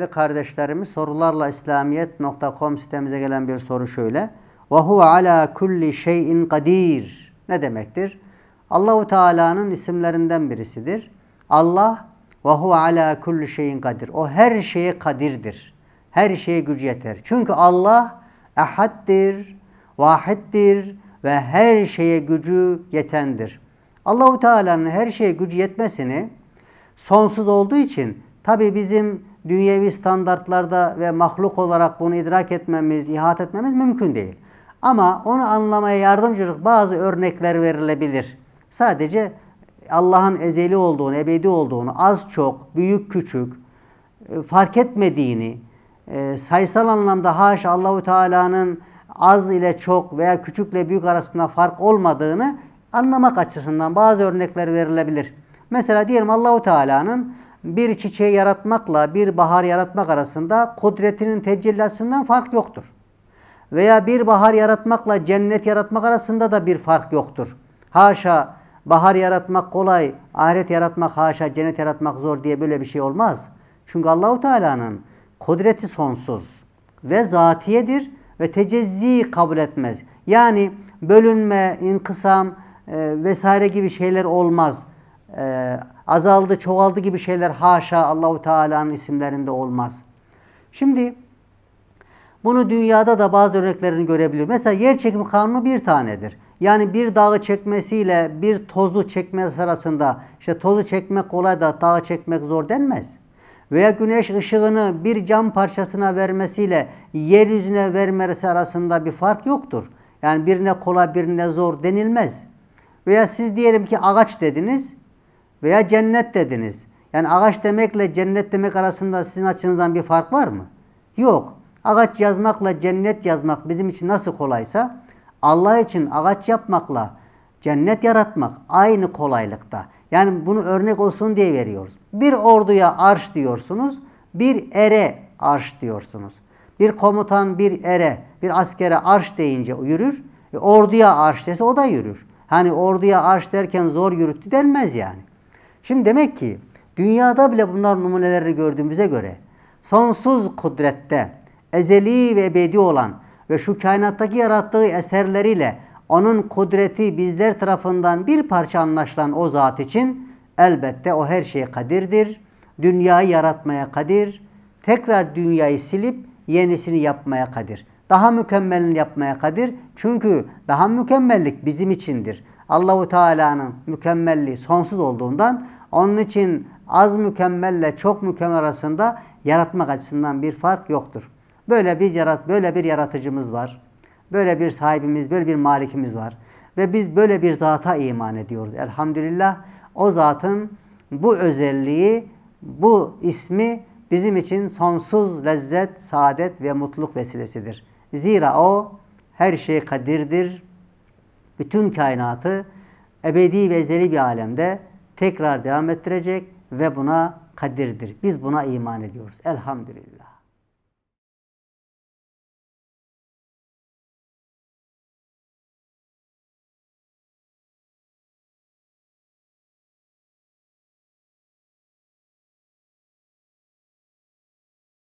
değerli kardeşlerimiz sorularla İslamiyet.com sitemize gelen bir soru şöyle. Ve huve ala kulli şeyin kadir. Ne demektir? Allahu Teala'nın isimlerinden birisidir. Allah ve huve ala kulli şeyin kadir. O her şeye kadirdir. Her şeye gücü yeter. Çünkü Allah ehaddir, vahiddir ve her şeye gücü yetendir. Allahu Teala'nın her şeye gücü yetmesini sonsuz olduğu için tabi bizim dünyevi standartlarda ve mahluk olarak bunu idrak etmemiz, ihat etmemiz mümkün değil. Ama onu anlamaya yardımcı bazı örnekler verilebilir. Sadece Allah'ın ezeli olduğunu, ebedi olduğunu, az çok, büyük küçük, e, fark etmediğini, e, sayısal anlamda haşa Allahu Teala'nın az ile çok veya küçükle büyük arasında fark olmadığını anlamak açısından bazı örnekler verilebilir. Mesela diyelim Allahu Teala'nın bir çiçeği yaratmakla bir bahar yaratmak arasında kudretinin tecellisinden fark yoktur. Veya bir bahar yaratmakla cennet yaratmak arasında da bir fark yoktur. Haşa bahar yaratmak kolay, ahiret yaratmak haşa, cennet yaratmak zor diye böyle bir şey olmaz. Çünkü Allahu Teala'nın kudreti sonsuz ve zatiyedir ve tecezzi kabul etmez. Yani bölünme, inkısam e, vesaire gibi şeyler olmaz e, azaldı, çoğaldı gibi şeyler haşa Allahu Teala'nın isimlerinde olmaz. Şimdi bunu dünyada da bazı örneklerini görebilir. Mesela yer çekimi kanunu bir tanedir. Yani bir dağı çekmesiyle bir tozu çekmesi arasında işte tozu çekmek kolay da dağı çekmek zor denmez. Veya güneş ışığını bir cam parçasına vermesiyle yeryüzüne vermesi arasında bir fark yoktur. Yani birine kolay birine zor denilmez. Veya siz diyelim ki ağaç dediniz veya cennet dediniz. Yani ağaç demekle cennet demek arasında sizin açınızdan bir fark var mı? Yok. Ağaç yazmakla cennet yazmak bizim için nasıl kolaysa Allah için ağaç yapmakla cennet yaratmak aynı kolaylıkta. Yani bunu örnek olsun diye veriyoruz. Bir orduya arş diyorsunuz, bir ere arş diyorsunuz. Bir komutan bir ere, bir askere arş deyince yürür. E, orduya arş dese o da yürür. Hani orduya arş derken zor yürüttü denmez yani. Şimdi demek ki dünyada bile bunlar numuneleri gördüğümüze göre sonsuz kudrette ezeli ve ebedi olan ve şu kainattaki yarattığı eserleriyle onun kudreti bizler tarafından bir parça anlaşılan o zat için elbette o her şeye kadirdir. Dünyayı yaratmaya kadir. Tekrar dünyayı silip yenisini yapmaya kadir. Daha mükemmelini yapmaya kadir. Çünkü daha mükemmellik bizim içindir. Allahu Teala'nın mükemmelliği sonsuz olduğundan onun için az mükemmelle çok mükemmel arasında yaratmak açısından bir fark yoktur. Böyle bir yarat böyle bir yaratıcımız var. Böyle bir sahibimiz, böyle bir malikimiz var ve biz böyle bir zata iman ediyoruz. Elhamdülillah o zatın bu özelliği, bu ismi bizim için sonsuz lezzet, saadet ve mutluluk vesilesidir. Zira o her şey kadirdir, bütün kainatı ebedi ve ezeli bir alemde tekrar devam ettirecek ve buna kadirdir. Biz buna iman ediyoruz. Elhamdülillah.